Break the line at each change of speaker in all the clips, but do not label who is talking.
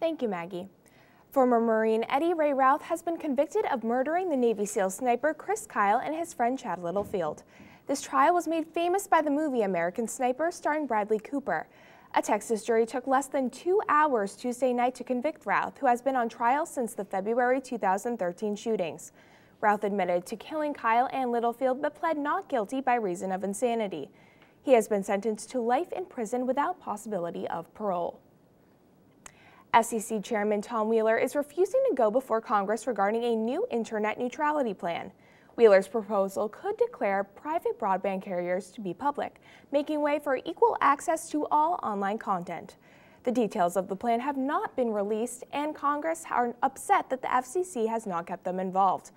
Thank you, Maggie. Former Marine Eddie Ray Routh has been convicted of murdering the Navy SEAL sniper Chris Kyle and his friend Chad Littlefield. This trial was made famous by the movie American Sniper starring Bradley Cooper. A Texas jury took less than two hours Tuesday night to convict Routh, who has been on trial since the February 2013 shootings. Routh admitted to killing Kyle and Littlefield but pled not guilty by reason of insanity. He has been sentenced to life in prison without possibility of parole. SEC Chairman Tom Wheeler is refusing to go before Congress regarding a new internet neutrality plan. Wheeler's proposal could declare private broadband carriers to be public, making way for equal access to all online content. The details of the plan have not been released, and Congress are upset that the FCC has not kept them involved.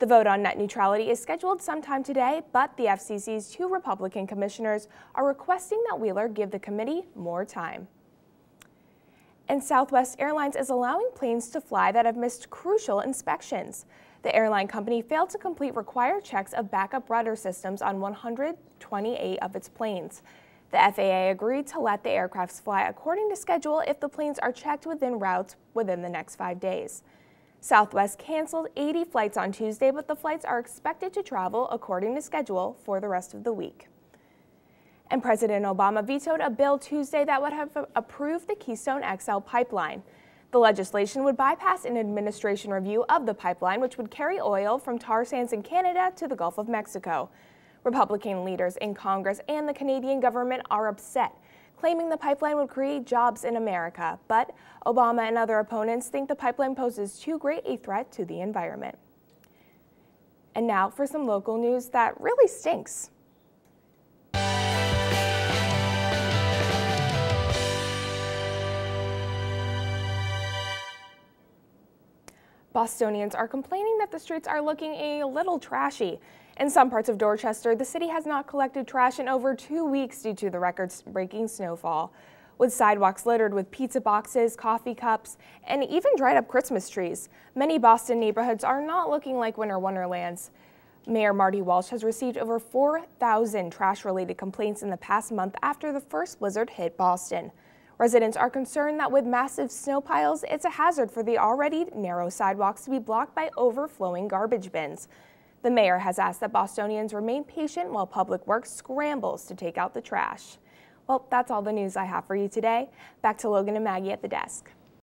The vote on net neutrality is scheduled sometime today, but the FCC's two Republican commissioners are requesting that Wheeler give the committee more time. And Southwest Airlines is allowing planes to fly that have missed crucial inspections. The airline company failed to complete required checks of backup rudder systems on 128 of its planes. The FAA agreed to let the aircrafts fly according to schedule if the planes are checked within routes within the next five days. Southwest canceled 80 flights on Tuesday, but the flights are expected to travel according to schedule for the rest of the week. And President Obama vetoed a bill Tuesday that would have approved the Keystone XL pipeline. The legislation would bypass an administration review of the pipeline, which would carry oil from tar sands in Canada to the Gulf of Mexico. Republican leaders in Congress and the Canadian government are upset, claiming the pipeline would create jobs in America. But Obama and other opponents think the pipeline poses too great a threat to the environment. And now for some local news that really stinks. Bostonians are complaining that the streets are looking a little trashy. In some parts of Dorchester, the city has not collected trash in over two weeks due to the record-breaking snowfall. With sidewalks littered with pizza boxes, coffee cups, and even dried up Christmas trees, many Boston neighborhoods are not looking like winter wonderlands. Mayor Marty Walsh has received over 4,000 trash-related complaints in the past month after the first blizzard hit Boston. Residents are concerned that with massive snow piles, it's a hazard for the already narrow sidewalks to be blocked by overflowing garbage bins. The mayor has asked that Bostonians remain patient while Public Works scrambles to take out the trash. Well, that's all the news I have for you today. Back to Logan and Maggie at the desk.